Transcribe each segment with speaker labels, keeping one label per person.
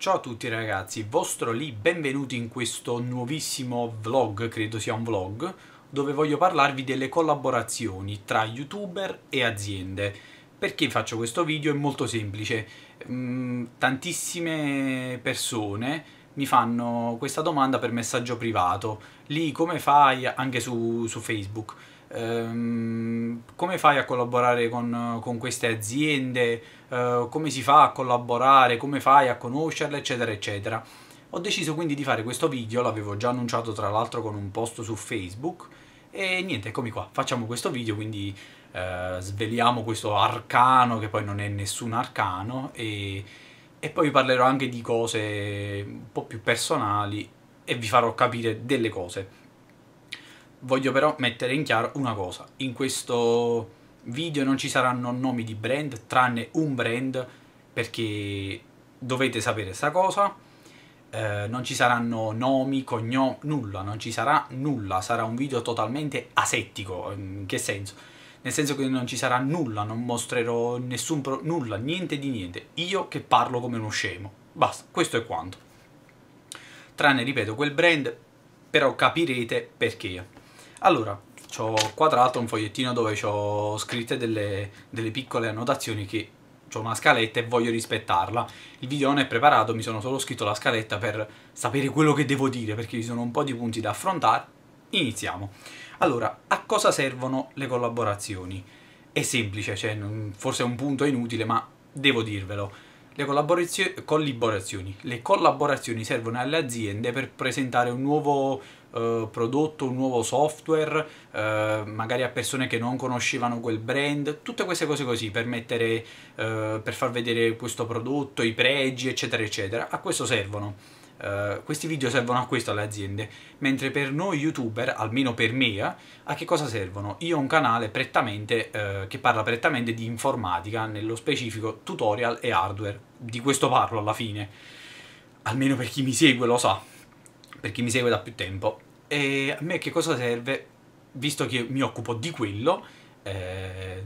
Speaker 1: Ciao a tutti ragazzi, vostro lì, benvenuti in questo nuovissimo vlog, credo sia un vlog, dove voglio parlarvi delle collaborazioni tra youtuber e aziende. Perché faccio questo video? È molto semplice. Mm, tantissime persone mi fanno questa domanda per messaggio privato. Lì come fai? Anche su, su Facebook Ehm, come fai a collaborare con, con queste aziende? Ehm, come si fa a collaborare? Come fai a conoscerle? Eccetera, eccetera. Ho deciso quindi di fare questo video, l'avevo già annunciato tra l'altro con un post su Facebook e niente, eccomi qua, facciamo questo video, quindi eh, sveliamo questo arcano che poi non è nessun arcano e, e poi vi parlerò anche di cose un po' più personali e vi farò capire delle cose. Voglio però mettere in chiaro una cosa, in questo video non ci saranno nomi di brand tranne un brand perché dovete sapere sta cosa, eh, non ci saranno nomi, cognomi, nulla, non ci sarà nulla, sarà un video totalmente asettico, in che senso? Nel senso che non ci sarà nulla, non mostrerò nessun pro- nulla, niente di niente, io che parlo come uno scemo, basta, questo è quanto. Tranne, ripeto, quel brand, però capirete perché. Allora, ci ho quadrato un fogliettino dove ho scritte delle, delle piccole annotazioni che ho una scaletta e voglio rispettarla. Il video non è preparato, mi sono solo scritto la scaletta per sapere quello che devo dire, perché ci sono un po' di punti da affrontare. Iniziamo. Allora, a cosa servono le collaborazioni? È semplice, cioè, forse è un punto inutile, ma devo dirvelo. Le collaborazio collaborazioni. le collaborazioni servono alle aziende per presentare un nuovo eh, prodotto un nuovo software, eh, magari a persone che non conoscevano quel brand, tutte queste cose così per mettere, eh, per far vedere questo prodotto, i pregi, eccetera, eccetera. A questo servono. Uh, questi video servono a questo alle aziende, mentre per noi youtuber, almeno per me, a che cosa servono? Io ho un canale prettamente, uh, che parla prettamente di informatica, nello specifico tutorial e hardware, di questo parlo alla fine, almeno per chi mi segue lo sa per chi mi segue da più tempo. E a me che cosa serve, visto che mi occupo di quello, eh,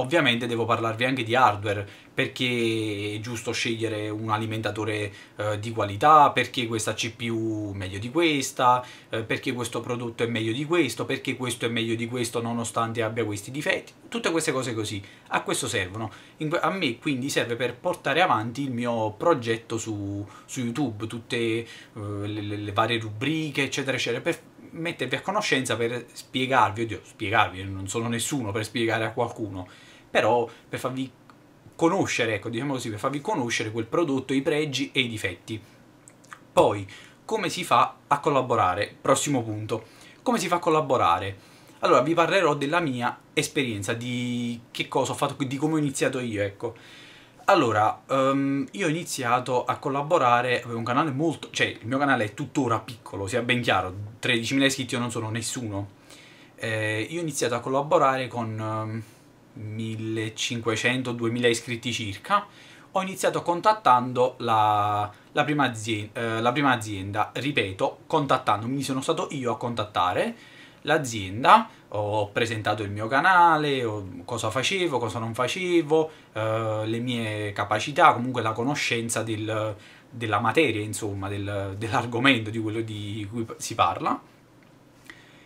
Speaker 1: Ovviamente devo parlarvi anche di hardware, perché è giusto scegliere un alimentatore eh, di qualità, perché questa CPU è meglio di questa, eh, perché questo prodotto è meglio di questo, perché questo è meglio di questo nonostante abbia questi difetti, tutte queste cose così. A questo servono. a me quindi serve per portare avanti il mio progetto su, su YouTube, tutte eh, le, le, varie rubriche, eccetera, eccetera, per mettervi a conoscenza, per spiegarvi, oddio, spiegarvi, non sono nessuno per spiegare a qualcuno però per farvi conoscere, ecco, diciamo così, per farvi conoscere quel prodotto, i pregi e i difetti. Poi, come si fa a collaborare? Prossimo punto. Come si fa a collaborare? Allora, vi parlerò della mia esperienza, di che cosa ho fatto, di come ho iniziato io, ecco. Allora, um, io ho iniziato a collaborare, avevo un canale molto... cioè, il mio canale è tuttora piccolo, sia ben chiaro, 13.000 iscritti io non sono nessuno. Eh, io ho iniziato a collaborare con... Um, 1500-2000 iscritti circa, ho iniziato contattando la, la, prima azienda, eh, la, prima azienda, ripeto, contattando, mi sono stato io a contattare l'azienda, ho presentato il mio canale, cosa facevo, cosa non facevo, eh, le mie capacità, comunque la conoscenza del, della materia, insomma, del, dell'argomento di quello di cui si parla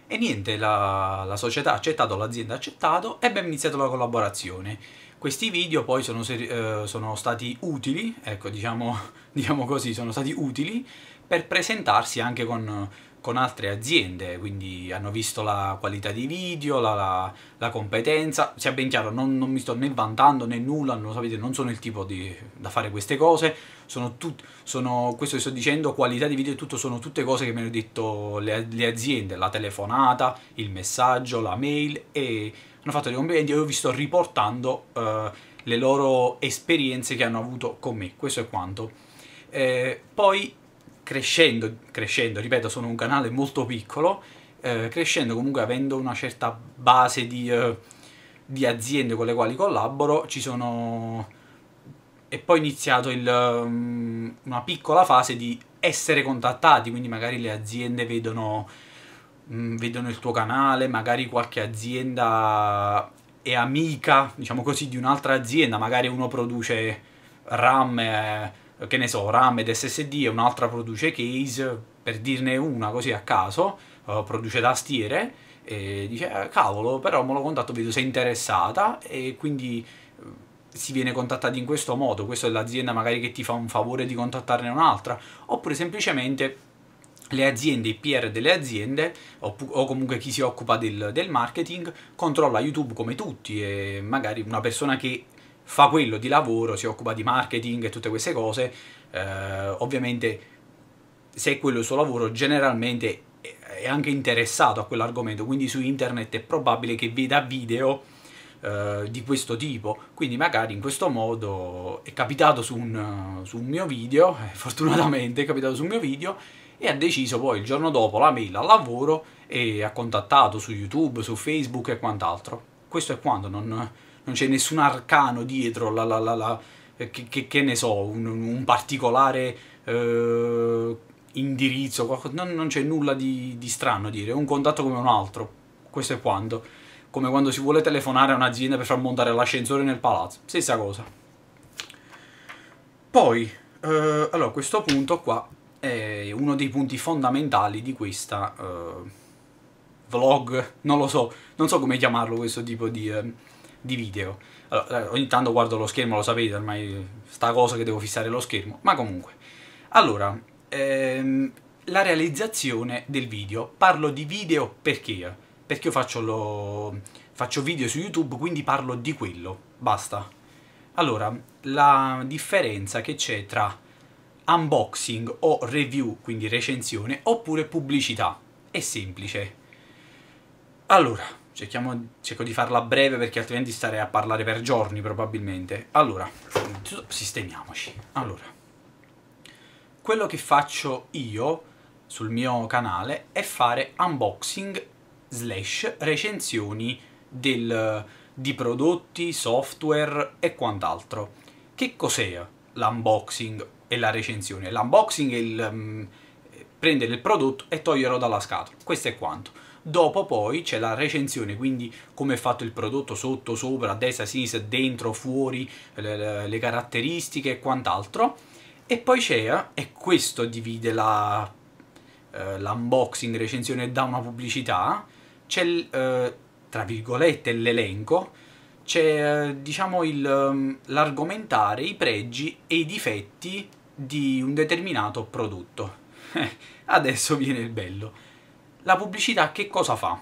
Speaker 1: e niente, la, la società ha accettato, l'azienda ha accettato e abbiamo iniziato la collaborazione. Questi video poi sono, eh, sono stati utili, ecco diciamo, diciamo, così, sono stati utili per presentarsi anche con, con altre aziende, quindi hanno visto la qualità di video, la, la, la competenza, sia ben chiaro non, non, mi sto né vantando né nulla, non, sapete, non sono il tipo di, da fare queste cose, sono tutti, sono, questo che sto dicendo, qualità di video e tutto, sono tutte cose che mi hanno detto le, le aziende, la telefonata, il messaggio, la mail e hanno fatto dei complimenti e io vi sto riportando eh, le loro esperienze che hanno avuto con me, questo è quanto. Eh, poi crescendo, crescendo, ripeto, sono un canale molto piccolo, eh, crescendo comunque avendo una certa base di, eh, di aziende con le quali collaboro, ci sono e poi è iniziato il, um, una piccola fase di essere contattati, quindi magari le aziende vedono, um, vedono il tuo canale, magari qualche azienda è amica, diciamo così, di un'altra azienda, magari uno produce RAM, eh, che ne so, RAM ed SSD e un'altra produce case, per dirne una così a caso, eh, produce tastiere e dice eh, cavolo, però me lo contatto, vedo se è interessata e quindi si viene contattati in questo modo, questa è l'azienda magari che ti fa un favore di contattarne un'altra, oppure semplicemente le aziende, i PR delle aziende o, o comunque chi si occupa del, del, marketing controlla YouTube come tutti e magari una persona che fa quello di lavoro, si occupa di marketing e tutte queste cose, eh, ovviamente se è quello il suo lavoro generalmente è anche interessato a quell'argomento, quindi su internet è probabile che veda video eh, di questo tipo, quindi magari in questo modo è capitato su un, su un mio video, eh, fortunatamente è capitato su un mio video, e ha deciso poi il giorno dopo la mail al lavoro e ha contattato su YouTube, su Facebook e quant'altro. Questo è quando non, non c'è nessun arcano dietro, la, la, la, eh, che, che, che, ne so, un, un particolare... Eh, indirizzo, non, c'è nulla di, di strano a dire, un contatto come un altro, questo è quanto come quando si vuole telefonare a un'azienda per far montare l'ascensore nel palazzo, stessa cosa. Poi, eh, allora, questo punto qua è uno dei punti fondamentali di questa eh, vlog, non lo so, non so come chiamarlo questo tipo di, eh, di video. Allora, eh, ogni tanto guardo lo schermo, lo sapete, ormai sta cosa che devo fissare lo schermo, ma comunque. Allora, ehm, la realizzazione del video. Parlo di video perché perché io faccio, lo, faccio video su YouTube, quindi parlo di quello, basta. Allora, la differenza che c'è tra unboxing o review, quindi recensione, oppure pubblicità, è semplice. Allora, cerchiamo, cerco di farla breve perché altrimenti starei a parlare per giorni probabilmente. Allora, sistemiamoci. Allora, quello che faccio io sul mio canale è fare unboxing slash recensioni del, di prodotti, software e quant'altro. Che cos'è l'unboxing e la recensione? L'unboxing è il um, prendere il prodotto e toglierlo dalla scatola, questo è quanto. Dopo poi c'è la recensione, quindi come è fatto il prodotto sotto, sopra, a destra, a sinistra, dentro, fuori, le, le caratteristiche e quant'altro. E poi c'è, e questo divide l'unboxing, la, eh, recensione da una pubblicità, c'è, eh, tra virgolette, l'elenco, c'è, eh, diciamo, il, ehm, l'argomentare i pregi e i difetti di un determinato prodotto. Adesso viene il bello. La pubblicità che cosa fa?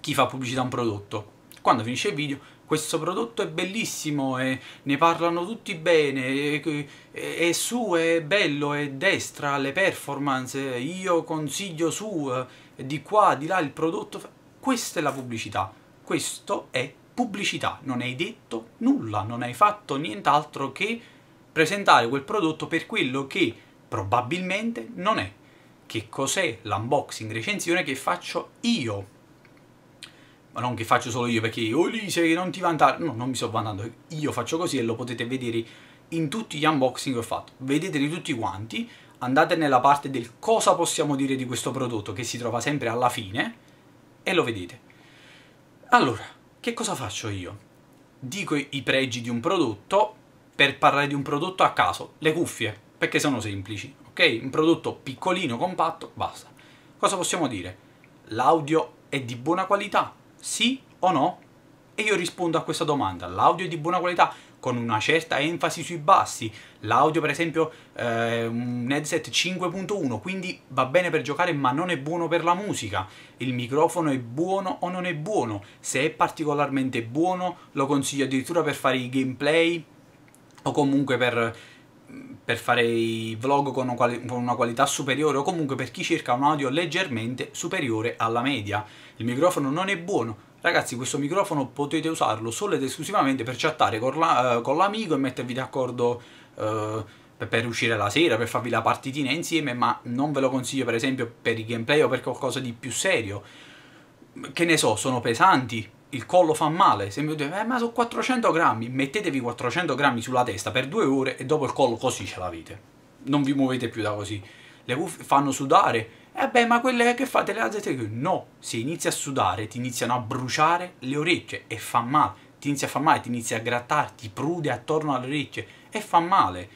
Speaker 1: Chi fa pubblicità a un prodotto? Quando finisce il video, questo prodotto è bellissimo e eh, ne parlano tutti bene, eh, è, su, è bello, è destra, le performance, io consiglio su, di qua, di là il prodotto questa è la pubblicità, questo è pubblicità, non hai detto nulla, non hai fatto nient'altro che presentare quel prodotto per quello che probabilmente non è. Che cos'è l'unboxing recensione che faccio io? Ma non che faccio solo io perché oh lì non ti vantare, no, non mi sto vantando, io faccio così e lo potete vedere in tutti gli unboxing che ho fatto. Vedeteli tutti quanti, andate nella parte del cosa possiamo dire di questo prodotto che si trova sempre alla fine e lo vedete. Allora, che cosa faccio io? Dico i pregi di un prodotto per parlare di un prodotto a caso, le cuffie, perché sono semplici, ok? Un prodotto piccolino, compatto, basta. Cosa possiamo dire? L'audio è di buona qualità? Sì o no? E io rispondo a questa domanda, l'audio è di buona qualità? con una certa enfasi sui bassi, l'audio per esempio è eh, un headset 5.1, quindi va bene per giocare ma non è buono per la musica, il microfono è buono o non è buono, se è particolarmente buono lo consiglio addirittura per fare i gameplay o comunque per per fare i vlog con una qualità superiore o comunque per chi cerca un audio leggermente superiore alla media. Il microfono non è buono, Ragazzi questo microfono potete usarlo solo ed esclusivamente per chattare con, eh, l'amico la, e mettervi d'accordo eh, per uscire la sera, per farvi la partitina insieme, ma non ve lo consiglio per esempio per i gameplay o per qualcosa di più serio. Che ne so, sono pesanti, il collo fa male, se mi dite, eh, ma sono 400 grammi, mettetevi 400 grammi sulla testa per due ore e dopo il collo così ce l'avete. Non vi muovete più da così. Le cuffie fanno sudare, e eh beh, ma quelle che fate le alzate qui? No, se inizi a sudare ti iniziano a bruciare le orecchie e fa male, ti inizia a far male, ti inizia a grattarti, prude attorno alle orecchie e fa male.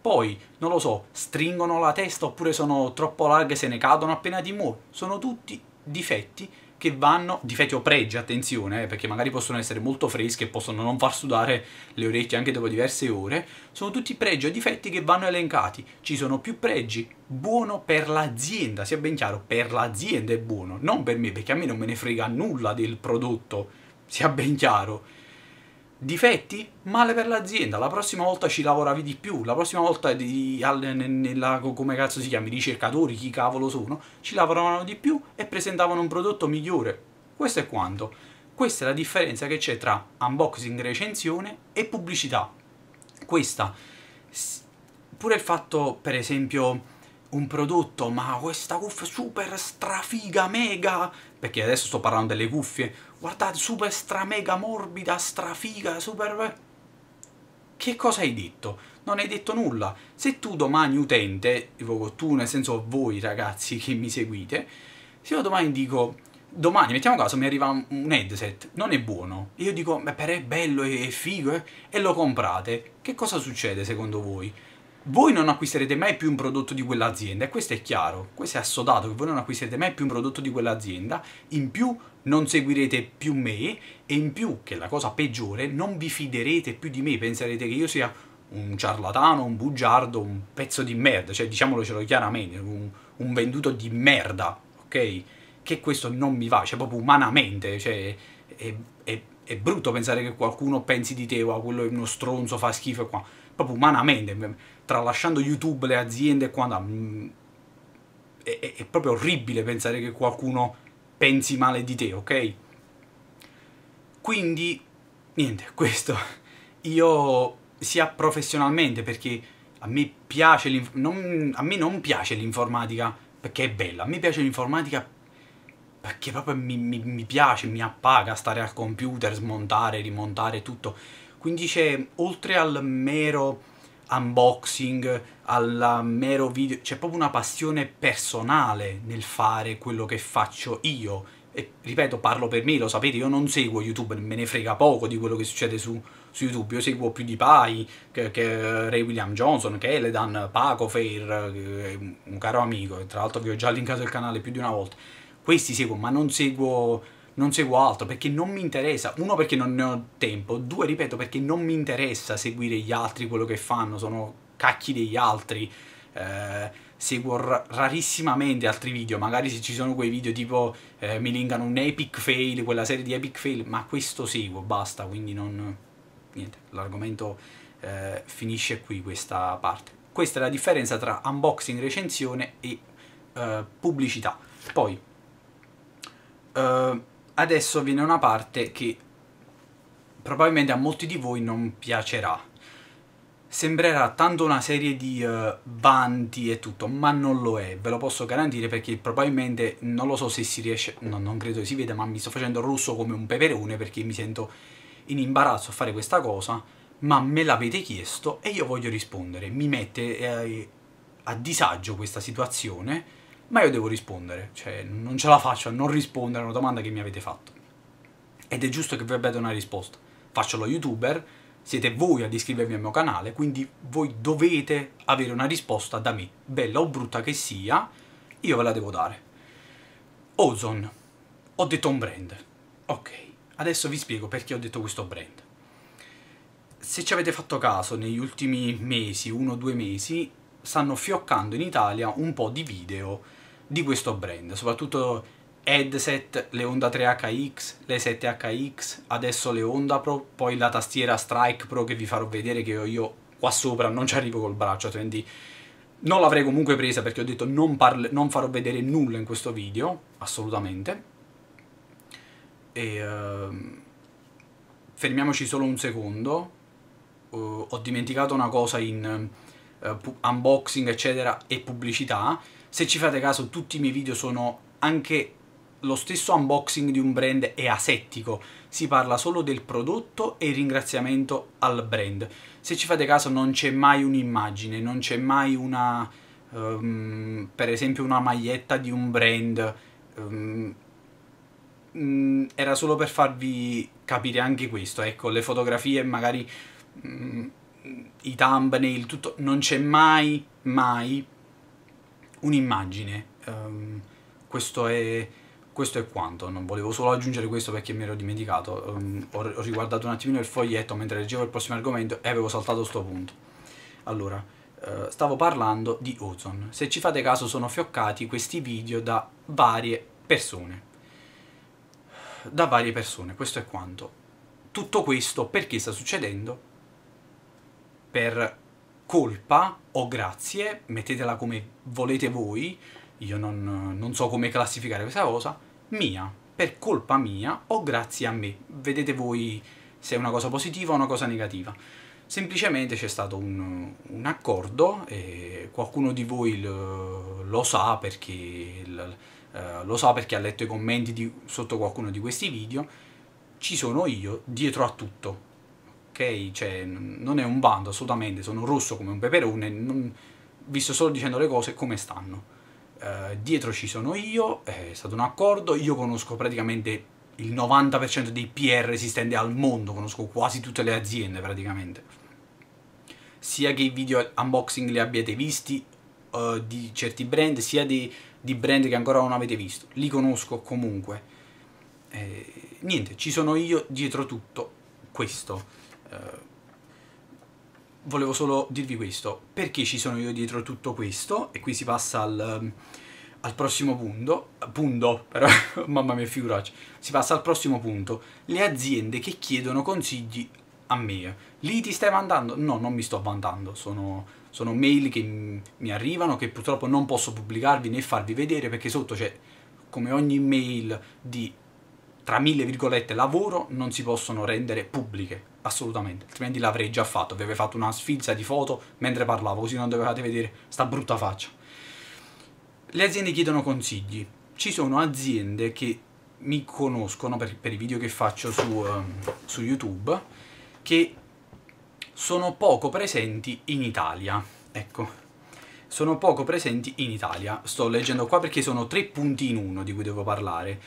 Speaker 1: Poi, non lo so, stringono la testa oppure sono troppo larghe se ne cadono appena ti muovi. Sono tutti difetti che vanno, difetti o pregi, attenzione, eh, perché magari possono essere molto freschi e possono non far sudare le orecchie anche dopo diverse ore, sono tutti pregi o difetti che vanno elencati. Ci sono più pregi, buono per l'azienda, sia ben chiaro, per l'azienda è buono, non per me, perché a me non me ne frega nulla del prodotto, sia ben chiaro Difetti? Male per l'azienda, la prossima volta ci lavoravi di più, la prossima volta di, al, nella, come cazzo si chiama, i ricercatori, chi cavolo sono, ci lavoravano di più e presentavano un prodotto migliore. Questo è quanto. Questa è la differenza che c'è tra unboxing, recensione e pubblicità. Questa, pure il fatto, per esempio, un prodotto, ma questa cuffia super strafiga, mega, perché adesso sto parlando delle cuffie, guardate, super stra mega morbida, strafiga, super... Che cosa hai detto? Non hai detto nulla. Se tu domani utente, tu nel senso voi ragazzi che mi seguite, se io domani dico, domani, mettiamo caso, mi arriva un headset, non è buono, io dico, beh, però è bello, è figo, eh? e lo comprate, che cosa succede secondo voi? voi non acquisterete mai più un prodotto di quell'azienda e questo è chiaro, questo è assodato che voi non acquisterete mai più un prodotto di quell'azienda, in più non seguirete più me e in più, che è la cosa peggiore, non vi fiderete più di me, penserete che io sia un ciarlatano, un bugiardo, un pezzo di merda, cioè diciamolo chiaramente, un, un, venduto di merda, ok? Che questo non mi va, cioè proprio umanamente, cioè è, è, è brutto pensare che qualcuno pensi di te, o quello è uno stronzo, fa schifo qua, proprio umanamente tralasciando YouTube, le aziende e quant'altro, mm, è, è, è proprio orribile pensare che qualcuno pensi male di te, ok? Quindi, niente, questo, io sia professionalmente, perché a me piace, non, a me non piace l'informatica perché è bella, a me piace l'informatica perché proprio mi, mi, mi, piace, mi appaga stare al computer, smontare, rimontare tutto. Quindi c'è, oltre al mero unboxing, al mero video, c'è proprio una passione personale nel fare quello che faccio io. E ripeto, parlo per me, lo sapete, io non seguo YouTube, me ne frega poco di quello che succede su, su YouTube. Io seguo più di Pai, che, che Ray William Johnson, che Eledan, Paco Fair, un caro amico, tra l'altro vi ho già linkato il canale più di una volta. Questi seguo, ma non seguo non seguo altro perché non mi interessa. Uno, perché non ne ho tempo. Due, ripeto, perché non mi interessa seguire gli altri quello che fanno. Sono cacchi degli altri. Eh, seguo rarissimamente altri video, magari se ci sono quei video tipo eh, mi linkano un epic fail, quella serie di epic fail, ma questo seguo, basta, quindi non... niente, l'argomento eh, finisce qui questa parte. Questa è la differenza tra unboxing, recensione e eh, pubblicità. Poi... Eh, Adesso viene una parte che probabilmente a molti di voi non piacerà. Sembrerà tanto una serie di uh, eh, bandi e tutto, ma non lo è, ve lo posso garantire perché probabilmente non lo so se si riesce, no, non credo che si veda, ma mi sto facendo rosso come un peperone perché mi sento in imbarazzo a fare questa cosa, ma me l'avete chiesto e io voglio rispondere. Mi mette eh, a disagio questa situazione ma io devo rispondere, cioè non ce la faccio a non rispondere a una domanda che mi avete fatto. Ed è giusto che vi abbiate una risposta. Faccio lo youtuber, siete voi ad iscrivervi al mio canale, quindi voi dovete avere una risposta da me, bella o brutta che sia, io ve la devo dare. Ozone, ho detto un brand, ok, adesso vi spiego perché ho detto questo brand. Se ci avete fatto caso, negli ultimi mesi, uno o due mesi, stanno fioccando in Italia un po' di video di questo brand, soprattutto headset, le Honda 3HX, le 7HX, adesso le Honda Pro, poi la tastiera Strike Pro che vi farò vedere che io qua sopra non ci arrivo col braccio, quindi non l'avrei comunque presa perché ho detto non, non, farò vedere nulla in questo video, assolutamente. E, uh, fermiamoci solo un secondo, uh, ho dimenticato una cosa in uh, unboxing eccetera e pubblicità, se ci fate caso, tutti i miei video sono anche lo stesso unboxing di un brand è asettico, si parla solo del prodotto e il ringraziamento al brand. Se ci fate caso non c'è mai un'immagine, non c'è mai una, um, per esempio una maglietta di un brand, um, era solo per farvi capire anche questo, ecco le fotografie magari mm, i thumbnail, tutto, non c'è mai, mai un'immagine. Um, questo, è, questo è quanto, non volevo solo aggiungere questo perché mi ero dimenticato. Um, ho, ho, riguardato un attimino il foglietto mentre leggevo il prossimo argomento e avevo saltato sto punto. Allora, uh, stavo parlando di Ozone. Se ci fate caso sono fioccati questi video da varie persone. Da varie persone, questo è quanto. Tutto questo perché sta succedendo? Per colpa o grazie, mettetela come volete voi, io non, non so come classificare questa cosa, mia, per colpa mia o grazie a me. Vedete voi se è una cosa positiva o una cosa negativa. Semplicemente c'è stato un, un accordo, qualcuno di voi lo, lo sa perché... L, eh, lo so perché ha letto i commenti di, sotto qualcuno di questi video, ci sono io dietro a tutto. Cioè, non è un bando assolutamente, sono rosso come un peperone, non, vi sto solo dicendo le cose come stanno. Uh, dietro ci sono io, è stato un accordo, io conosco praticamente il 90% dei PR esistenti al mondo, conosco quasi tutte le aziende praticamente. Sia che i video unboxing li abbiate visti uh, di certi brand, sia di, di, brand che ancora non avete visto, li conosco comunque. Eh, niente, ci sono io dietro tutto questo. Eh, volevo solo dirvi questo, perché ci sono io dietro tutto questo, e qui si passa al, ehm, al prossimo punto, punto, però, mamma mia figuraccia, si passa al prossimo punto, le aziende che chiedono consigli a me, lì ti stai mandando? No, non mi sto mandando, sono, sono mail che mi arrivano, che purtroppo non posso pubblicarvi né farvi vedere, perché sotto c'è, come ogni mail di tra mille virgolette lavoro non si possono rendere pubbliche, assolutamente, altrimenti l'avrei già fatto, vi avevo fatto una sfilza di foto mentre parlavo, così non dovevate vedere sta brutta faccia. Le aziende chiedono consigli, ci sono aziende che mi conoscono per, per i video che faccio su, um, su YouTube, che sono poco presenti in Italia, ecco, sono poco presenti in Italia, sto leggendo qua perché sono tre punti in uno di cui devo parlare,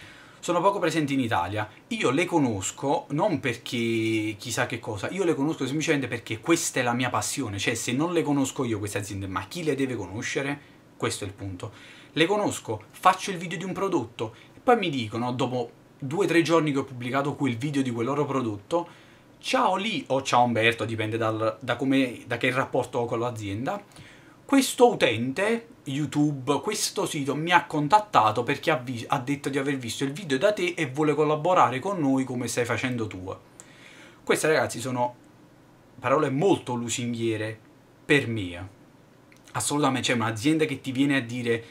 Speaker 1: sono poco presenti in Italia. Io le conosco non perché chissà che cosa, io le conosco semplicemente perché questa è la mia passione, cioè se non le conosco io queste aziende, ma chi le deve conoscere? Questo è il punto. Le conosco, faccio il video di un prodotto e poi mi dicono, dopo due o tre giorni che ho pubblicato quel video di quel loro prodotto, ciao lì o ciao Umberto, dipende dal, da, come, da che rapporto ho con l'azienda, questo utente YouTube, questo sito mi ha contattato perché ha, ha, detto di aver visto il video da te e vuole collaborare con noi come stai facendo tu. Queste ragazzi sono parole molto lusinghiere per me. Assolutamente c'è un'azienda che ti viene a dire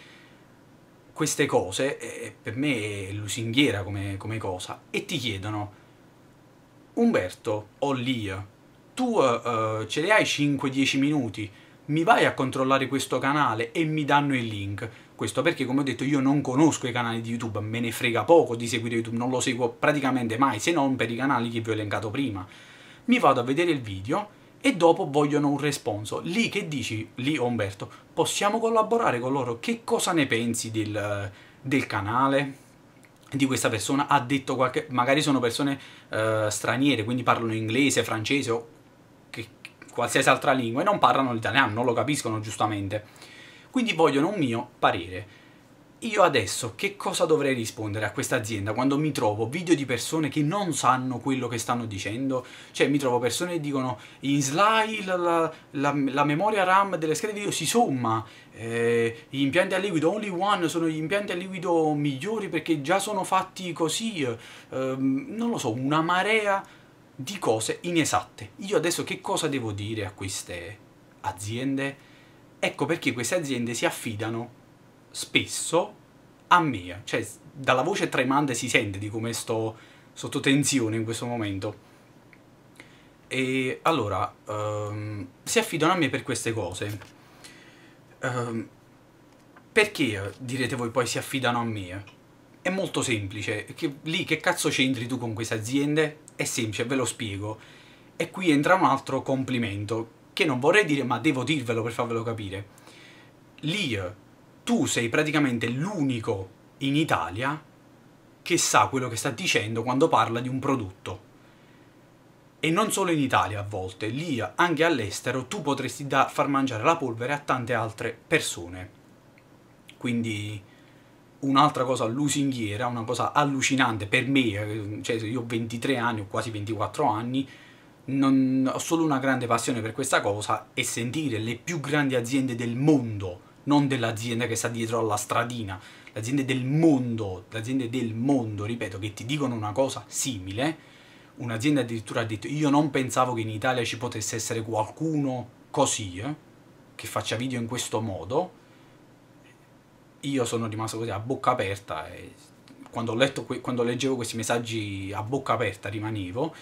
Speaker 1: queste cose, e per me è lusinghiera come, come cosa, e ti chiedono Umberto o Lia, tu eh, eh, ce le hai 5-10 minuti? mi vai a controllare questo canale e mi danno il link. Questo perché, come ho detto, io non conosco i canali di YouTube, me ne frega poco di seguire YouTube, non lo seguo praticamente mai, se non per i canali che vi ho elencato prima. Mi vado a vedere il video e dopo vogliono un responso. Lì che dici, lì Umberto, possiamo collaborare con loro? Che cosa ne pensi del, del canale? di questa persona ha detto qualche... magari sono persone uh, straniere, quindi parlano inglese, francese o qualsiasi altra lingua e non parlano l'italiano, non lo capiscono giustamente. Quindi vogliono un mio parere. Io adesso che cosa dovrei rispondere a questa azienda quando mi trovo video di persone che non sanno quello che stanno dicendo? Cioè mi trovo persone che dicono in slide la, la, la, la, memoria RAM delle schede video si somma, eh, gli impianti a liquido only one sono gli impianti a liquido migliori perché già sono fatti così, eh, non lo so, una marea di cose inesatte. Io adesso che cosa devo dire a queste aziende? Ecco perché queste aziende si affidano spesso a me, cioè dalla voce tremante si sente di come sto sotto tensione in questo momento. E allora, um, si affidano a me per queste cose. Um, perché direte voi poi si affidano a me? È molto semplice, che, lì che cazzo c'entri tu con queste aziende? è semplice, ve lo spiego. E qui entra un altro complimento, che non vorrei dire ma devo dirvelo per farvelo capire. Lì tu sei praticamente l'unico in Italia che sa quello che sta dicendo quando parla di un prodotto. E non solo in Italia a volte, lì anche all'estero tu potresti far mangiare la polvere a tante altre persone. Quindi un'altra cosa lusinghiera, una cosa allucinante per me, eh, cioè io ho 23 anni, ho quasi 24 anni, non, ho solo una grande passione per questa cosa e sentire le più grandi aziende del mondo, non dell'azienda che sta dietro alla stradina, le aziende del mondo, le aziende del mondo, ripeto, che ti dicono una cosa simile, un'azienda addirittura ha detto io non pensavo che in Italia ci potesse essere qualcuno così, eh, che faccia video in questo modo, io sono rimasto così a bocca aperta e quando, quando leggevo questi messaggi a bocca aperta rimanevo.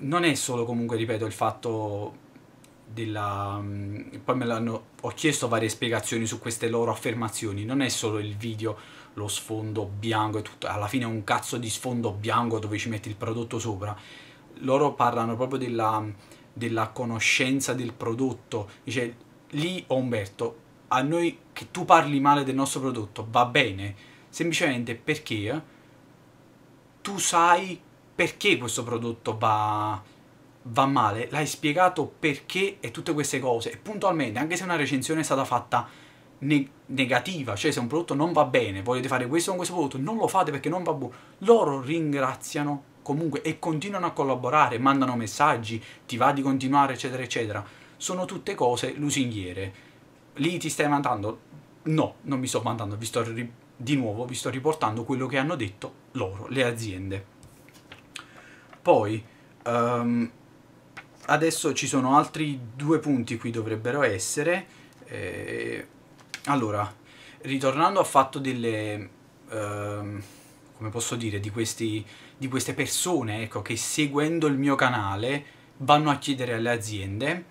Speaker 1: Non è solo comunque, ripeto, il fatto della... poi me l'hanno... ho chiesto varie spiegazioni su queste loro affermazioni, non è solo il video, lo sfondo bianco e tutto, alla fine è un cazzo di sfondo bianco dove ci metti il prodotto sopra, loro parlano proprio della, della conoscenza del prodotto, dice lì Umberto a noi che tu parli male del nostro prodotto va bene, semplicemente perché tu sai perché questo prodotto va, va male, l'hai spiegato perché e tutte queste cose, e puntualmente, anche se una recensione è stata fatta ne negativa, cioè se un prodotto non va bene, volete fare questo con questo prodotto, non lo fate perché non va buono, loro ringraziano comunque e continuano a collaborare, mandano messaggi, ti va di continuare, eccetera, eccetera. Sono tutte cose lusinghiere lì ti stai mandando? No, non mi sto mandando, vi sto ri- di nuovo vi sto riportando quello che hanno detto loro, le aziende. Poi, um, adesso ci sono altri due punti qui dovrebbero essere. Eh, allora, ritornando al fatto delle... Um, come posso dire, di, questi, di queste persone ecco, che seguendo il mio canale vanno a chiedere alle aziende,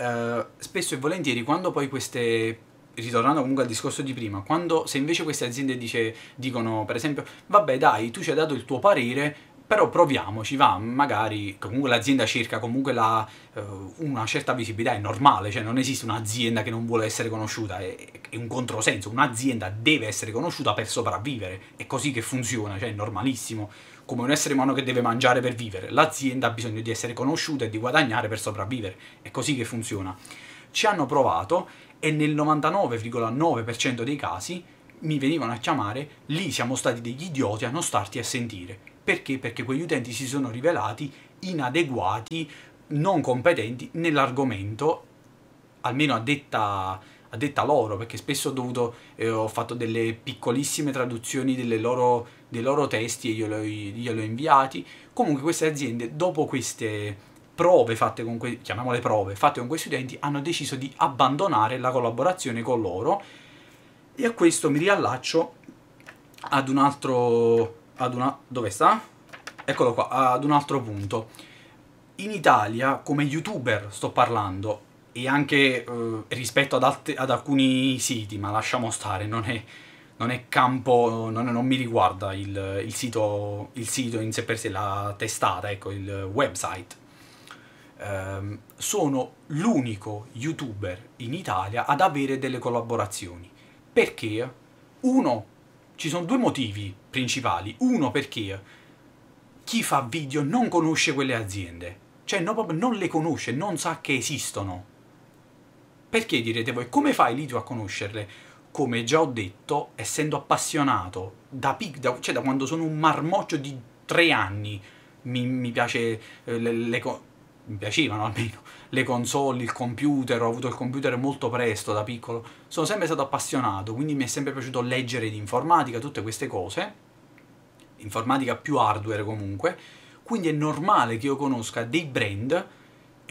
Speaker 1: eh, spesso e volentieri quando poi queste ritornando comunque al discorso di prima, quando se invece queste aziende dice, dicono per esempio vabbè dai tu ci hai dato il tuo parere però proviamoci, va, magari comunque l'azienda cerca comunque la, uh, una certa visibilità, è normale, cioè non esiste un'azienda che non vuole essere conosciuta, è, è un controsenso, un'azienda deve essere conosciuta per sopravvivere, è così che funziona, cioè è normalissimo come un essere umano che deve mangiare per vivere, l'azienda ha bisogno di essere conosciuta e di guadagnare per sopravvivere. È così che funziona. Ci hanno provato e nel 99,9% dei casi mi venivano a chiamare, lì siamo stati degli idioti a non starti a sentire. Perché? Perché quegli utenti si sono rivelati inadeguati, non competenti nell'argomento, almeno a detta, a detta loro, perché spesso ho dovuto, eh, ho fatto delle piccolissime traduzioni delle loro dei loro testi e glielo, glielo ho inviati. Comunque queste aziende, dopo queste prove fatte con, que- chiamiamole prove, fatte con quei studenti, hanno deciso di abbandonare la collaborazione con loro e a questo mi riallaccio ad un altro... Ad una, dove sta? Eccolo qua, ad un altro punto. In Italia, come youtuber sto parlando, e anche eh, rispetto ad, alt- ad alcuni siti, ma lasciamo stare, non è non è campo, non, non mi riguarda il, il, sito, il, sito, in sé per sé, la testata, ecco, il website. Um, sono l'unico youtuber in Italia ad avere delle collaborazioni. Perché? Uno, ci sono due motivi principali. Uno perché chi fa video non conosce quelle aziende. Cioè no, non le conosce, non sa che esistono. Perché direte voi, come fai lì tu a conoscerle? come già ho detto, essendo appassionato, da, pic- da, cioè da quando sono un marmoccio di tre anni, mi, mi piace eh, le, le mi piacevano almeno le console, il computer, ho avuto il computer molto presto da piccolo, sono sempre stato appassionato, quindi mi è sempre piaciuto leggere di informatica, tutte queste cose, informatica più hardware comunque, quindi è normale che io conosca dei brand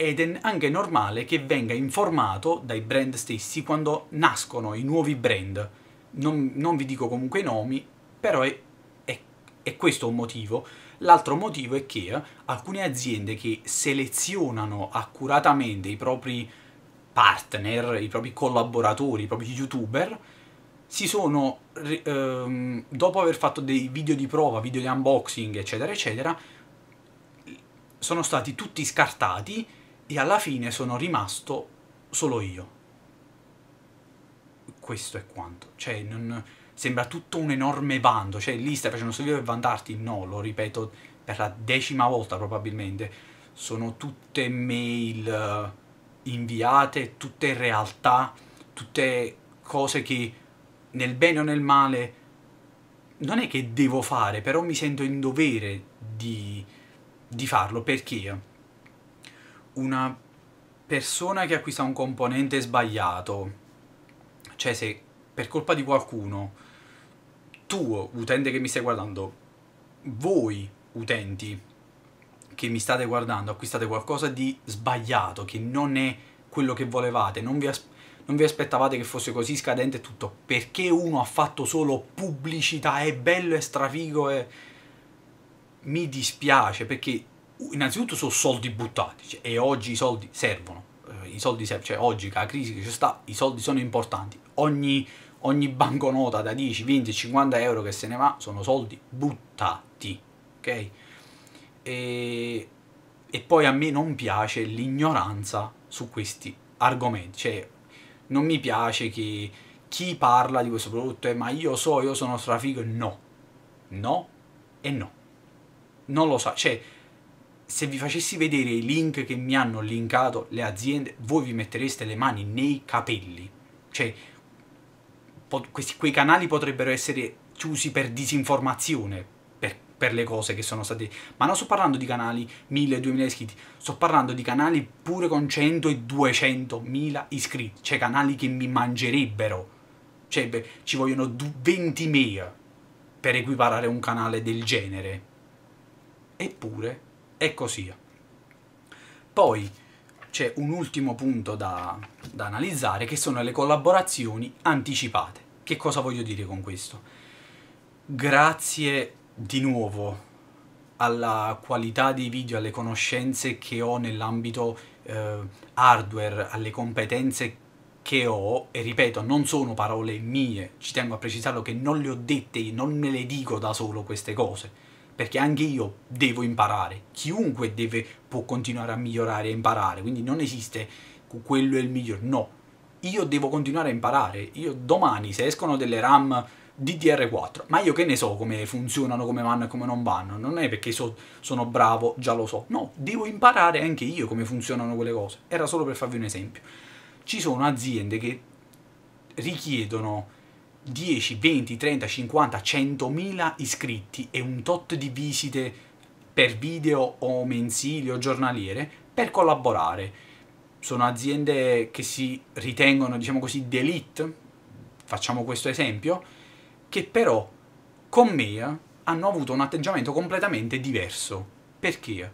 Speaker 1: ed è anche normale che venga informato dai brand stessi quando nascono i nuovi brand. Non, non vi dico comunque i nomi, però è, è, è questo un motivo. L'altro motivo è che alcune aziende che selezionano accuratamente i propri partner, i propri collaboratori, i propri youtuber, si sono, ehm, dopo aver fatto dei video di prova, video di unboxing, eccetera, eccetera, sono stati tutti scartati e alla fine sono rimasto solo io. Questo è quanto. Cioè, non... sembra tutto un enorme vanto. Cioè, lì stai facendo solo io per vantarti? No, lo ripeto per la decima volta probabilmente. Sono tutte mail eh, inviate, tutte realtà, tutte cose che nel bene o nel male non è che devo fare, però mi sento in dovere di, di farlo perché una persona che acquista un componente sbagliato, cioè se per colpa di qualcuno, tu, utente che mi stai guardando, voi, utenti che mi state guardando, acquistate qualcosa di sbagliato, che non è quello che volevate, non vi, as- non vi aspettavate che fosse così scadente e tutto, perché uno ha fatto solo pubblicità, è bello, è strafigo, è... mi dispiace perché innanzitutto sono soldi buttati cioè, e oggi i soldi servono, eh, i soldi servono, cioè oggi con la crisi che ci sta i soldi sono importanti, ogni, ogni banconota da 10, 20, 50 euro che se ne va sono soldi buttati, ok? E, e poi a me non piace l'ignoranza su questi argomenti, cioè non mi piace che chi parla di questo prodotto è ma io so, io sono strafigo, no, no e no, non lo so, cioè se vi facessi vedere i link che mi hanno linkato le aziende, voi vi mettereste le mani nei capelli. Cioè, questi, quei canali potrebbero essere chiusi per disinformazione, per, per le cose che sono state... Ma non sto parlando di canali 1000-2000 iscritti, sto parlando di canali pure con 100 e 200.000 iscritti. Cioè, canali che mi mangerebbero. Cioè, beh, ci vogliono 20 mea per equiparare un canale del genere. Eppure e così. Poi c'è un ultimo punto da, da analizzare che sono le collaborazioni anticipate. Che cosa voglio dire con questo? Grazie di nuovo alla qualità dei video, alle conoscenze che ho nell'ambito eh, hardware, alle competenze che ho, e ripeto, non sono parole mie, ci tengo a precisarlo che non le ho dette, non me le dico da solo queste cose perché anche io devo imparare, chiunque deve, può continuare a migliorare e imparare, quindi non esiste quello è il miglior, no, io devo continuare a imparare, io domani se escono delle RAM DDR4, ma io che ne so come funzionano, come vanno e come non vanno, non è perché so, sono bravo, già lo so, no, devo imparare anche io come funzionano quelle cose, era solo per farvi un esempio. Ci sono aziende che richiedono 10, 20, 30, 50, 100.000 iscritti e un tot di visite per video o mensili o giornaliere per collaborare. Sono aziende che si ritengono, diciamo così, d'elite, facciamo questo esempio, che però con me hanno avuto un atteggiamento completamente diverso. Perché?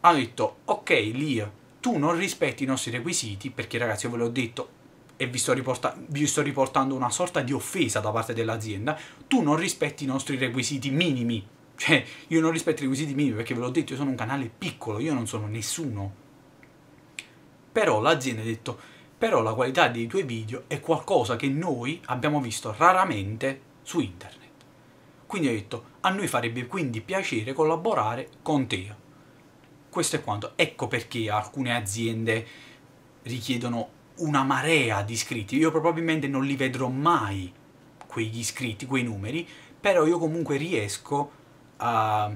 Speaker 1: Hanno detto, ok Lia, tu non rispetti i nostri requisiti, perché ragazzi io ve l'ho detto, e vi sto, riporta- vi sto riportando una sorta di offesa da parte dell'azienda, tu non rispetti i nostri requisiti minimi. Cioè, io non rispetto i requisiti minimi perché ve l'ho detto, io sono un canale piccolo, io non sono nessuno. Però l'azienda ha detto, però la qualità dei tuoi video è qualcosa che noi abbiamo visto raramente su internet. Quindi ho detto, a noi farebbe quindi piacere collaborare con te. Questo è quanto. Ecco perché alcune aziende richiedono una marea di iscritti, io probabilmente non li vedrò mai quegli iscritti, quei numeri, però io comunque riesco a,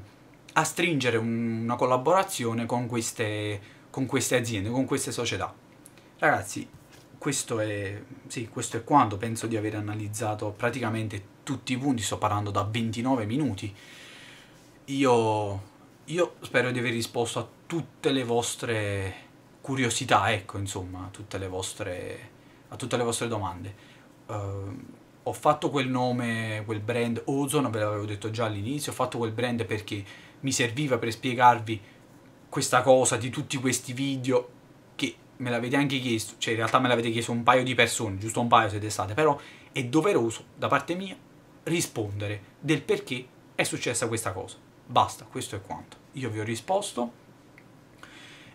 Speaker 1: a stringere un, una collaborazione con queste, con queste aziende, con queste società. Ragazzi, questo è, sì, questo è quanto, penso di aver analizzato praticamente tutti i punti, sto parlando da 29 minuti. Io, io spero di aver risposto a tutte le vostre domande curiosità, ecco, insomma, a tutte le vostre, tutte le vostre domande. Uh, ho fatto quel nome, quel brand Ozone, ve l'avevo detto già all'inizio, ho fatto quel brand perché mi serviva per spiegarvi questa cosa di tutti questi video che me l'avete anche chiesto, cioè in realtà me l'avete chiesto un paio di persone, giusto un paio siete state, però è doveroso da parte mia rispondere del perché è successa questa cosa. Basta, questo è quanto. Io vi ho risposto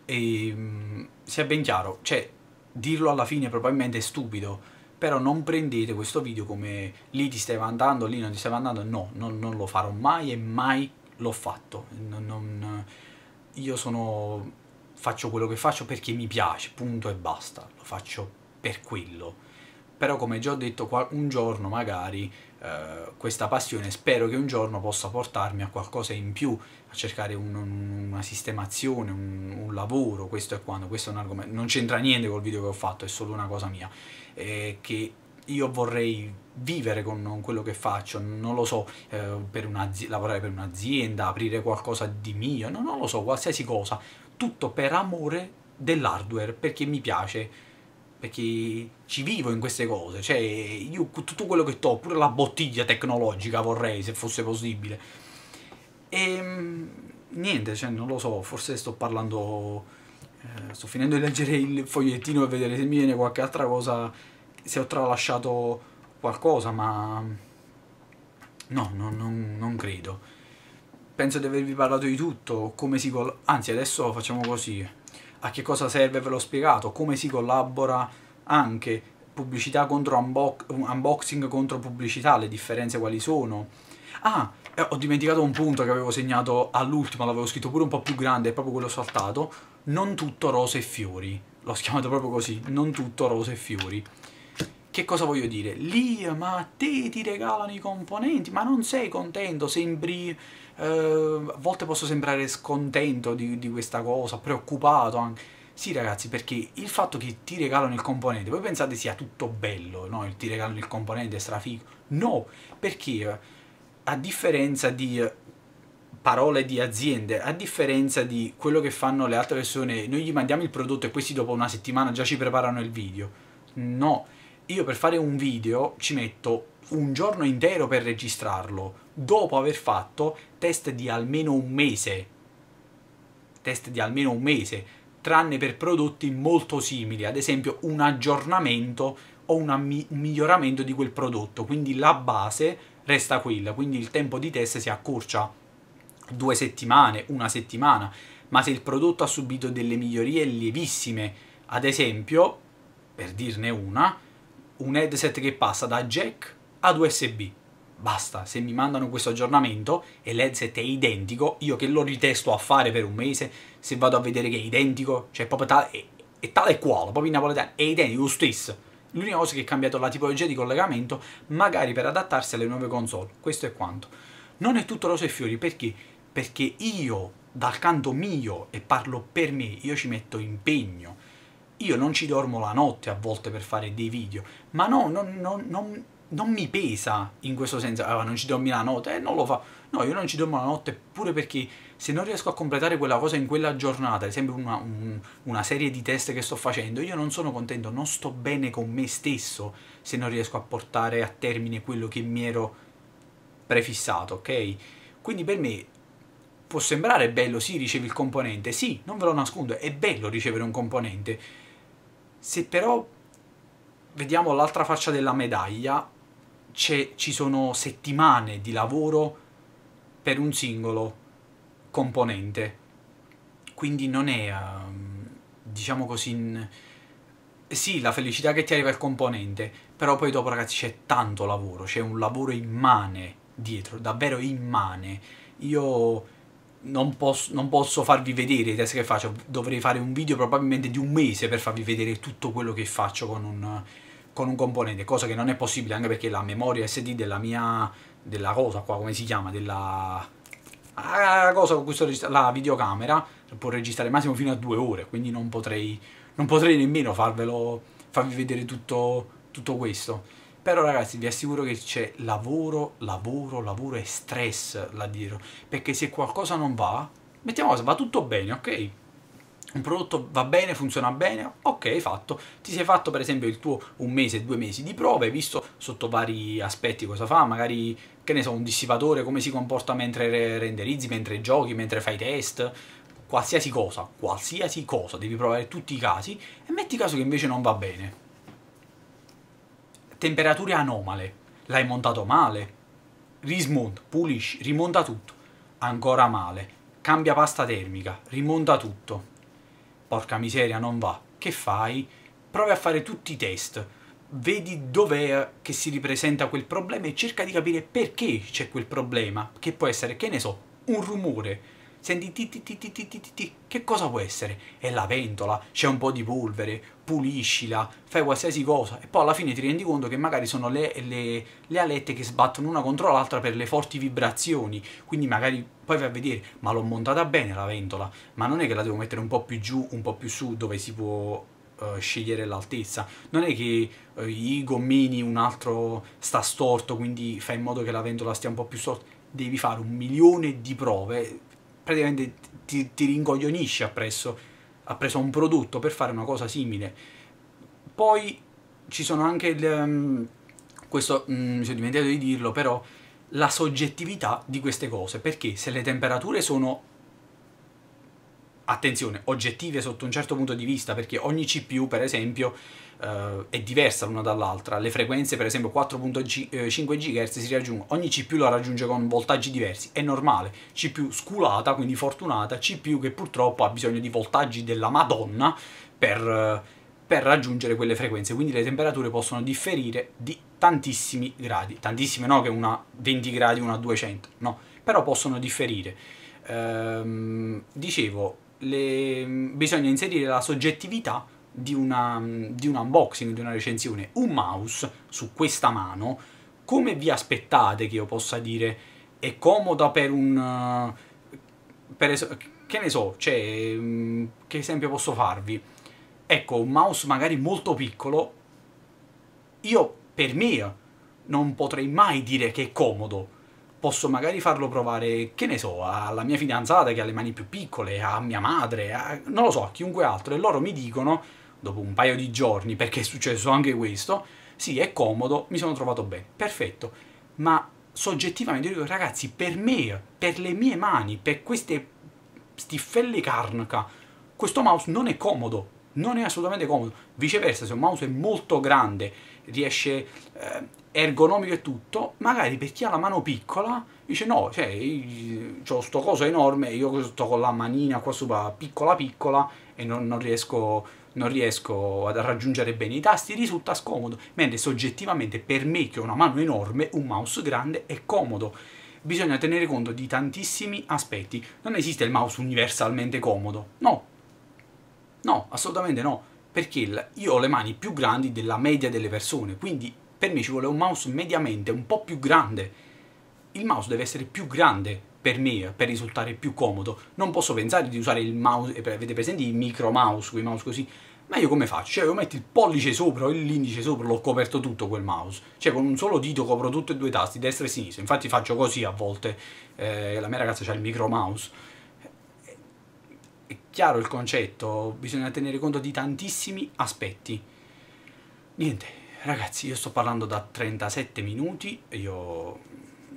Speaker 1: Ehm, e, sia ben chiaro, cioè, dirlo alla fine probabilmente è stupido, però non prendete questo video come lì ti stai andando, lì non ti stai andando, no, non, non, lo farò mai e mai l'ho fatto. Non, non, io sono, faccio quello che faccio perché mi piace, punto e basta, lo faccio per quello però come già ho detto un giorno magari eh, questa passione spero che un giorno possa portarmi a qualcosa in più, a cercare un, un, una sistemazione, un, un, lavoro, questo è quando, questo è un argomento, non c'entra niente col video che ho fatto, è solo una cosa mia, eh, che io vorrei vivere con quello che faccio, non lo so, eh, per lavorare per un'azienda, aprire qualcosa di mio, no, non lo so, qualsiasi cosa, tutto per amore dell'hardware, perché mi piace, perché ci vivo in queste cose, cioè io tutto quello che ho, pure la bottiglia tecnologica vorrei se fosse possibile. E ehm, niente, cioè, non lo so, forse sto parlando, eh, sto finendo di leggere il fogliettino e vedere se mi viene qualche altra cosa, se ho tralasciato qualcosa, ma no, non, non, non credo. Penso di avervi parlato di tutto, come si... Anzi, adesso facciamo così a che cosa serve ve l'ho spiegato, come si collabora anche pubblicità contro unbo unboxing contro pubblicità, le differenze quali sono. Ah, eh, ho dimenticato un punto che avevo segnato all'ultimo, l'avevo scritto pure un po' più grande, è proprio quello saltato. Non tutto rose e fiori. L'ho chiamato proprio così, non tutto rose e fiori. Che cosa voglio dire? Lì, ma a te ti regalano i componenti, ma non sei contento, sembri eh, a volte posso sembrare scontento di, di questa cosa, preoccupato anche. Sì ragazzi, perché il fatto che ti regalano il componente, voi pensate sia tutto bello, no? Ti regalano il componente, è strafigo. No, perché eh, a differenza di eh, parole di aziende, a differenza di quello che fanno le altre persone, noi gli mandiamo il prodotto e questi dopo una settimana già ci preparano il video. No, io per fare un video ci metto un giorno intero per registrarlo, dopo aver fatto test di almeno un mese. Test di almeno un mese, tranne per prodotti molto simili, ad esempio un aggiornamento o un miglioramento di quel prodotto, quindi la base resta quella, quindi il tempo di test si accorcia due settimane, una settimana, ma se il prodotto ha subito delle migliorie lievissime, ad esempio, per dirne una, un headset che passa da jack ad USB basta, se mi mandano questo aggiornamento e l'headset è identico, io che lo ritesto a fare per un mese, se vado a vedere che è identico, cioè proprio tale, è, è tale e quale, proprio in napoletano, è identico, lo stesso. L'unica cosa che è cambiato è la tipologia di collegamento, magari per adattarsi alle nuove console. Questo è quanto. Non è tutto rose e fiori, perché? Perché io, dal canto mio, e parlo per me, io ci metto impegno. Io non ci dormo la notte a volte per fare dei video, ma no, non, non, non non mi pesa in questo senso, ah, non ci dormi la notte, eh, non lo fa. No, io non ci dormo la notte pure perché se non riesco a completare quella cosa in quella giornata, ad esempio una, un, una serie di test che sto facendo, io non sono contento, non sto bene con me stesso se non riesco a portare a termine quello che mi ero prefissato, ok? Quindi per me può sembrare bello, sì, ricevi il componente, sì, non ve lo nascondo, è bello ricevere un componente. Se però vediamo l'altra faccia della medaglia, ci sono settimane di lavoro per un singolo componente. Quindi non è, um, diciamo così, in... sì, la felicità che ti arriva il componente, però poi dopo ragazzi c'è tanto lavoro, c'è un lavoro immane dietro, davvero immane. Io non posso, non posso, farvi vedere i test che faccio, dovrei fare un video probabilmente di un mese per farvi vedere tutto quello che faccio con un con un componente, cosa che non è possibile anche perché la memoria SD della mia, della cosa qua, come si chiama, della ah, la cosa con cui sto registrando, la videocamera può registrare massimo fino a due ore, quindi non potrei, non potrei nemmeno farvelo, farvi vedere tutto, tutto questo. Però ragazzi vi assicuro che c'è lavoro, lavoro, lavoro e stress là dietro, perché se qualcosa non va, mettiamo cosa, va tutto bene, ok? un prodotto va bene, funziona bene, ok, fatto. Ti sei fatto per esempio il tuo un mese, due mesi di prove, hai visto sotto vari aspetti cosa fa, magari che ne so, un dissipatore, come si comporta mentre renderizzi, mentre giochi, mentre fai test, qualsiasi cosa, qualsiasi cosa, devi provare tutti i casi e metti caso che invece non va bene. Temperature anomale, l'hai montato male, rismonta, pulisci, rimonta tutto, ancora male, cambia pasta termica, rimonta tutto porca miseria, non va. Che fai? Provi a fare tutti i test, vedi dov'è che si ripresenta quel problema e cerca di capire perché c'è quel problema, che può essere, che ne so, un rumore, senti ti ti ti ti ti ti ti che cosa può essere? È la ventola, c'è un po' di polvere, puliscila, fai qualsiasi cosa e poi alla fine ti rendi conto che magari sono le, le, le alette che sbattono una contro l'altra per le forti vibrazioni, quindi magari poi vai a vedere, ma l'ho montata bene la ventola, ma non è che la devo mettere un po' più giù, un po' più su dove si può Uh, scegliere l'altezza. Non è che uh, i gommini un altro sta storto, quindi fai in modo che la ventola stia un po' più storta. Devi fare un milione di prove, praticamente ti, ti rincoglionisci appresso, appresso a un prodotto per fare una cosa simile. Poi ci sono anche, il, mm, questo mm, mi sono dimenticato di dirlo, però la soggettività di queste cose, perché se le temperature sono attenzione, oggettive sotto un certo punto di vista, perché ogni CPU, per esempio, eh, è diversa l'una dall'altra. Le frequenze, per esempio, 4.5 GHz eh, si raggiungono, ogni CPU la raggiunge con voltaggi diversi, è normale. CPU sculata, quindi fortunata, CPU che purtroppo ha bisogno di voltaggi della Madonna per, eh, per raggiungere quelle frequenze, quindi le temperature possono differire di tantissimi gradi, tantissime no che una 20 gradi, una 200, no, però possono differire. Ehm, dicevo, le, bisogna inserire la soggettività di, una, di un unboxing, di una recensione. Un mouse su questa mano, come vi aspettate che io possa dire è comoda per un... Per es- che ne so, cioè, mm, che esempio posso farvi? Ecco, un mouse magari molto piccolo, io per me non potrei mai dire che è comodo, posso magari farlo provare, che ne so, alla mia fidanzata che ha le mani più piccole, a mia madre, a, non lo so, a chiunque altro, e loro mi dicono, dopo un paio di giorni, perché è successo anche questo, sì, è comodo, mi sono trovato bene, perfetto, ma soggettivamente io dico, ragazzi, per me, per le mie mani, per queste stiffelle carnica, questo mouse non è comodo, non è assolutamente comodo. Viceversa, se un mouse è molto grande, riesce... Eh, ergonomico e tutto, magari per chi ha la mano piccola dice no, cioè, ho sto coso enorme, io sto con la manina qua sopra piccola piccola e non, non, riesco, non riesco ad raggiungere bene i tasti, risulta scomodo, mentre soggettivamente per me che ho una mano enorme, un mouse grande è comodo. Bisogna tenere conto di tantissimi aspetti, non esiste il mouse universalmente comodo, no, no, assolutamente no, perché io ho le mani più grandi della media delle persone, quindi per me ci vuole un mouse mediamente un po' più grande. Il mouse deve essere più grande per me, per risultare più comodo. Non posso pensare di usare il mouse, eh, avete presente i micro mouse, quei mouse così? Ma io come faccio? Cioè, io metto il pollice sopra o l'indice sopra, l'ho coperto tutto quel mouse. Cioè, con un solo dito copro tutti e due i tasti, destra e sinistra. Infatti faccio così a volte. Eh, la mia ragazza ha il micro mouse. È chiaro il concetto, bisogna tenere conto di tantissimi aspetti. Niente, Ragazzi, io sto parlando da 37 minuti, io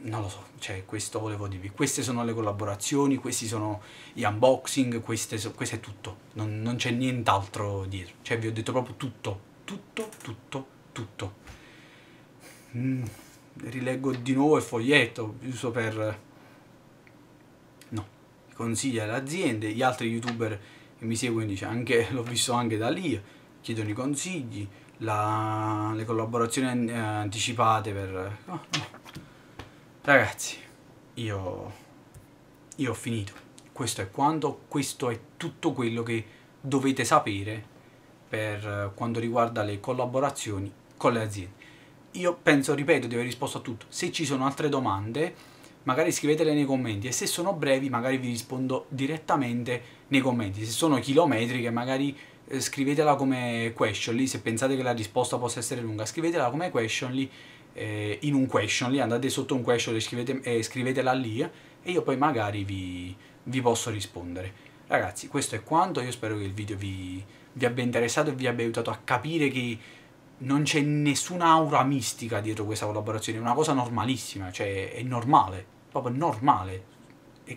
Speaker 1: non lo so, cioè questo volevo dirvi, queste sono le collaborazioni, questi sono gli unboxing, so, questo è tutto, non, non c'è nient'altro dietro, cioè vi ho detto proprio tutto, tutto, tutto, tutto. Mm, rileggo di nuovo il foglietto, giusto per... No, consiglia alle aziende, gli altri youtuber che mi seguono dice anche, l'ho visto anche da lì, chiedono i consigli, la, le collaborazioni eh, anticipate per... Oh, no. Ragazzi, io, io ho finito. Questo è quanto, questo è tutto quello che dovete sapere per eh, quanto riguarda le collaborazioni con le aziende. Io penso, ripeto, di aver risposto a tutto. Se ci sono altre domande, magari scrivetele nei commenti e se sono brevi magari vi rispondo direttamente nei commenti. Se sono chilometriche, magari eh, scrivetela come questionly, se pensate che la risposta possa essere lunga, scrivetela come questionly eh, in un questionly, andate sotto un questionly scrivete, eh, scrivetela lì e io poi magari vi, vi, posso rispondere. Ragazzi, questo è quanto, io spero che il video vi, vi abbia interessato e vi abbia aiutato a capire che non c'è nessuna aura mistica dietro questa collaborazione, è una cosa normalissima, cioè è normale, proprio normale. E,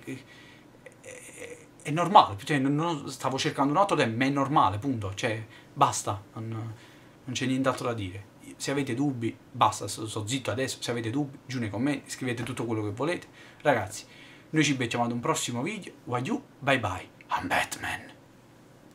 Speaker 1: è normale, cioè, non, stavo cercando un altro tema, ma è normale, punto, cioè basta, non, non c'è nient'altro da dire. Se avete dubbi, basta, sto, sto, zitto adesso, se avete dubbi, giù nei commenti, scrivete tutto quello che volete. Ragazzi, noi ci becciamo ad un prossimo video, why you, bye bye, I'm Batman.